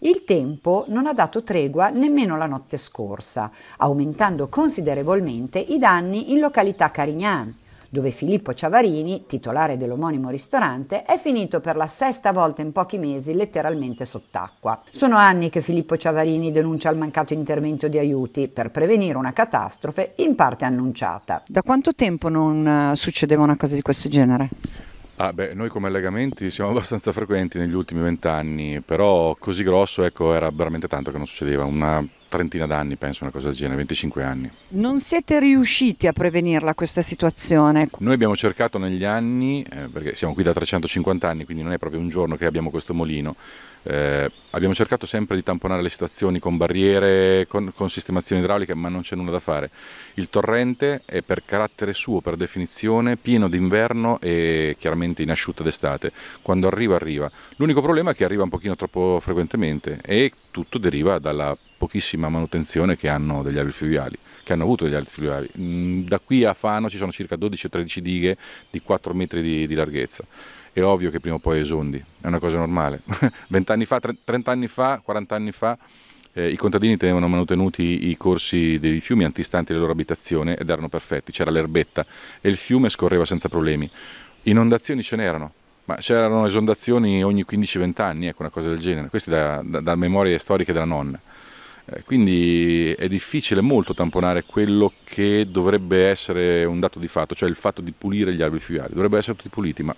Il tempo non ha dato tregua nemmeno la notte scorsa, aumentando considerevolmente i danni in località Carignan, dove Filippo Ciavarini, titolare dell'omonimo ristorante, è finito per la sesta volta in pochi mesi letteralmente sott'acqua. Sono anni che Filippo Ciavarini denuncia il mancato intervento di aiuti per prevenire una catastrofe in parte annunciata. Da quanto tempo non eh, succedeva una cosa di questo genere? Ah beh, noi come allegamenti siamo abbastanza frequenti negli ultimi vent'anni, però così grosso ecco, era veramente tanto che non succedeva, una trentina d'anni, penso, una cosa del genere, 25 anni. Non siete riusciti a prevenirla questa situazione? Noi abbiamo cercato negli anni, eh, perché siamo qui da 350 anni, quindi non è proprio un giorno che abbiamo questo molino, eh, abbiamo cercato sempre di tamponare le situazioni con barriere, con, con sistemazioni idrauliche, ma non c'è nulla da fare. Il torrente è per carattere suo, per definizione, pieno d'inverno e chiaramente in asciutta d'estate. Quando arriva, arriva. L'unico problema è che arriva un pochino troppo frequentemente e tutto deriva dalla pochissima manutenzione che hanno degli albi fluviali, che hanno avuto degli albi fluviali. Mm, da qui a Fano ci sono circa 12 o 13 dighe di 4 metri di, di larghezza. È ovvio che prima o poi esondi, è una cosa normale. 20 anni fa, 30 anni fa, 40 anni fa eh, i contadini tenevano mantenuti i corsi dei fiumi antistanti alle loro abitazioni ed erano perfetti, c'era l'erbetta e il fiume scorreva senza problemi. Inondazioni ce n'erano, ma c'erano esondazioni ogni 15-20 anni, ecco una cosa del genere, queste da, da, da memorie storiche della nonna. Eh, quindi è difficile molto tamponare quello che dovrebbe essere un dato di fatto, cioè il fatto di pulire gli alberi fluviali, dovrebbero essere tutti puliti, ma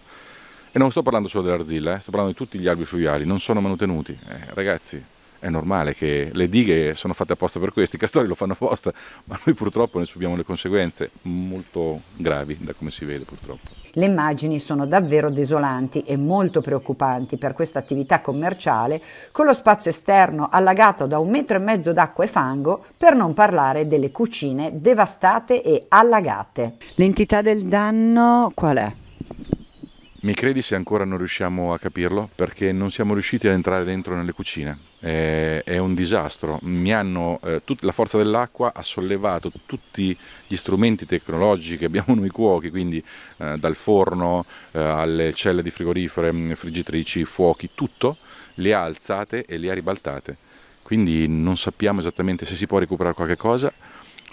e non sto parlando solo dell'arzilla, eh, sto parlando di tutti gli alberi fluviali, non sono manutenuti, eh, ragazzi è normale che le dighe sono fatte apposta per questo, i castori lo fanno apposta, ma noi purtroppo ne subiamo le conseguenze molto gravi da come si vede purtroppo. Le immagini sono davvero desolanti e molto preoccupanti per questa attività commerciale, con lo spazio esterno allagato da un metro e mezzo d'acqua e fango, per non parlare delle cucine devastate e allagate. L'entità del danno qual è? Mi credi se ancora non riusciamo a capirlo? Perché non siamo riusciti ad entrare dentro nelle cucine. Eh, è un disastro. Hanno, eh, tut- la forza dell'acqua ha sollevato tutti gli strumenti tecnologici che abbiamo noi cuochi, quindi eh, dal forno eh, alle celle di frigorifere, mm, friggitrici, fuochi, tutto, le ha alzate e le ha ribaltate. Quindi non sappiamo esattamente se si può recuperare qualche cosa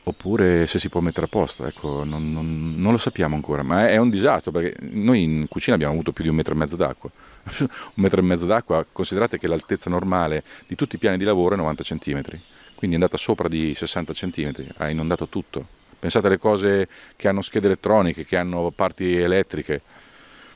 oppure se si può mettere a posto, ecco, non, non, non, lo sappiamo ancora, ma è, un disastro perché noi in cucina abbiamo avuto più di un metro e mezzo d'acqua, un metro e mezzo d'acqua considerate che l'altezza normale di tutti i piani di lavoro è 90 cm, quindi è andata sopra di 60 cm, ha inondato tutto, pensate alle cose che hanno schede elettroniche, che hanno parti elettriche,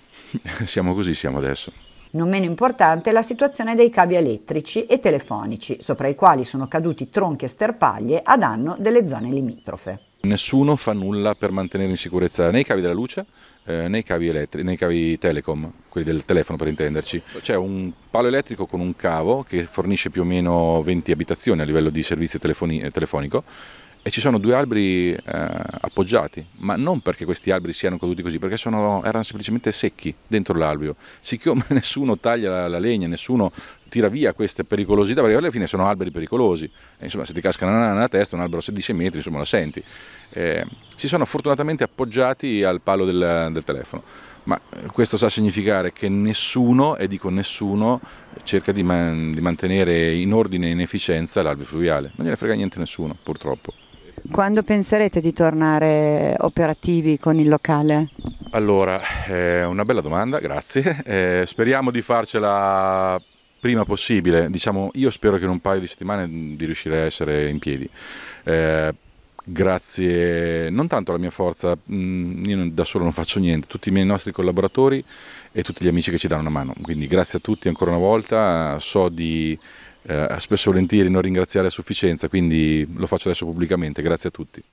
siamo così siamo adesso. Non meno importante è la situazione dei cavi elettrici e telefonici, sopra i quali sono caduti tronchi e sterpaglie a danno delle zone limitrofe. Nessuno fa nulla per mantenere in sicurezza né i cavi della luce eh, né, i cavi elettri- né i cavi telecom, quelli del telefono per intenderci. C'è un palo elettrico con un cavo che fornisce più o meno 20 abitazioni a livello di servizio telefoni- telefonico e ci sono due alberi eh, appoggiati, ma non perché questi alberi siano caduti così, perché sono, erano semplicemente secchi dentro l'alveo. Siccome nessuno taglia la, la, legna, nessuno tira via queste pericolosità, perché alla fine sono alberi pericolosi, e, insomma se ti casca una nana nella testa, un albero a 16 metri, insomma la senti. Eh, si sono fortunatamente appoggiati al palo del, del telefono ma eh, questo sa significare che nessuno, e dico nessuno, cerca di, man di mantenere in ordine e in efficienza l'alveo fluviale, non gliene frega niente nessuno purtroppo. Quando penserete di tornare operativi con il locale? Allora, eh, una bella domanda, grazie. Eh, speriamo di farcela prima possibile. Diciamo, io spero che in un paio di settimane mm, di riuscire a essere in piedi. Eh, grazie non tanto alla mia forza, mm, io da solo non faccio niente, tutti i miei nostri collaboratori e tutti gli amici che ci danno una mano. Quindi grazie a tutti ancora una volta, so di eh, spesso e volentieri non ringraziare a sufficienza, quindi lo faccio adesso pubblicamente, grazie a tutti.